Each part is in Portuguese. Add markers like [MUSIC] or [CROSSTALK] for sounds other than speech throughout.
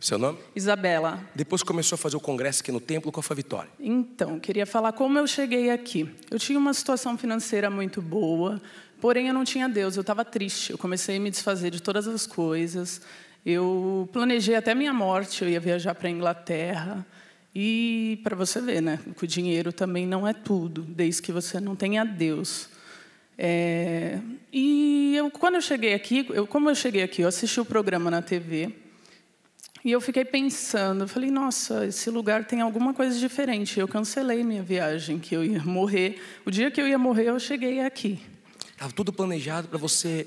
Seu nome? Isabela. Depois começou a fazer o congresso aqui no templo, qual foi a vitória? Então, queria falar como eu cheguei aqui. Eu tinha uma situação financeira muito boa, porém eu não tinha Deus, eu estava triste. Eu comecei a me desfazer de todas as coisas. Eu planejei até minha morte, eu ia viajar para a Inglaterra. E para você ver, né, que o dinheiro também não é tudo, desde que você não tenha Deus. É... e eu, quando eu cheguei aqui, eu, como eu cheguei aqui, eu assisti o programa na TV e eu fiquei pensando, falei, nossa, esse lugar tem alguma coisa diferente. Eu cancelei minha viagem, que eu ia morrer. O dia que eu ia morrer, eu cheguei aqui. Estava tudo planejado para você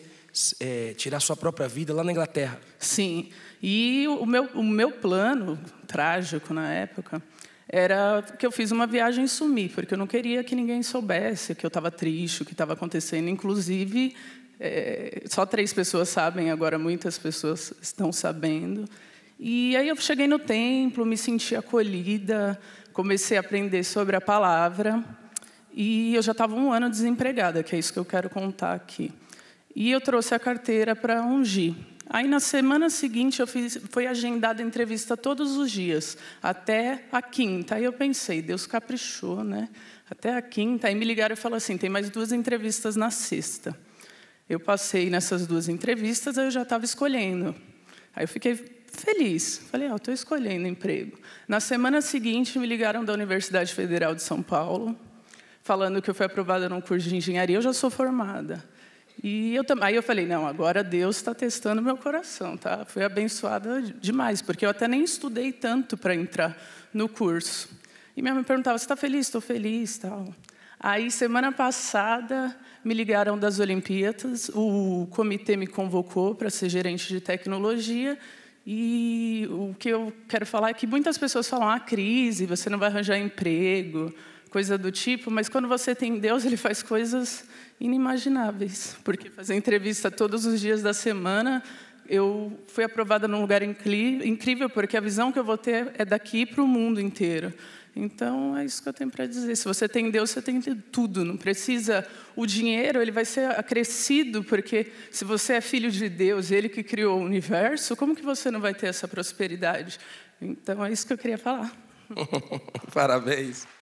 é, tirar sua própria vida lá na Inglaterra. Sim. E o meu, o meu plano, trágico na época, era que eu fiz uma viagem e sumi, porque eu não queria que ninguém soubesse que eu estava triste, o que estava acontecendo. Inclusive, é, só três pessoas sabem, agora muitas pessoas estão sabendo. E aí eu cheguei no templo, me senti acolhida, comecei a aprender sobre a palavra. E eu já estava um ano desempregada, que é isso que eu quero contar aqui. E eu trouxe a carteira para ungir. Aí na semana seguinte eu fiz, foi agendada entrevista todos os dias, até a quinta. Aí eu pensei, Deus caprichou, né? Até a quinta. Aí me ligaram e falaram assim: tem mais duas entrevistas na sexta. Eu passei nessas duas entrevistas, aí eu já estava escolhendo. Aí eu fiquei feliz. Falei, ah, estou escolhendo emprego. Na semana seguinte, me ligaram da Universidade Federal de São Paulo, falando que eu fui aprovada num curso de engenharia, eu já sou formada. E eu, aí eu falei, não, agora Deus está testando meu coração, tá? Fui abençoada demais, porque eu até nem estudei tanto para entrar no curso. E minha mãe perguntava, você está feliz? Estou feliz, tal. Aí, semana passada, me ligaram das Olimpíadas, o comitê me convocou para ser gerente de tecnologia, e o que eu quero falar é que muitas pessoas falam: ah, crise, você não vai arranjar emprego, coisa do tipo, mas quando você tem Deus, ele faz coisas inimagináveis. Porque fazer entrevista todos os dias da semana, eu fui aprovada num lugar incrível, porque a visão que eu vou ter é daqui para o mundo inteiro. Então, é isso que eu tenho para dizer. Se você tem Deus, você tem tudo. Não precisa. O dinheiro ele vai ser acrescido, porque se você é filho de Deus, ele que criou o universo, como que você não vai ter essa prosperidade? Então, é isso que eu queria falar. [LAUGHS] Parabéns.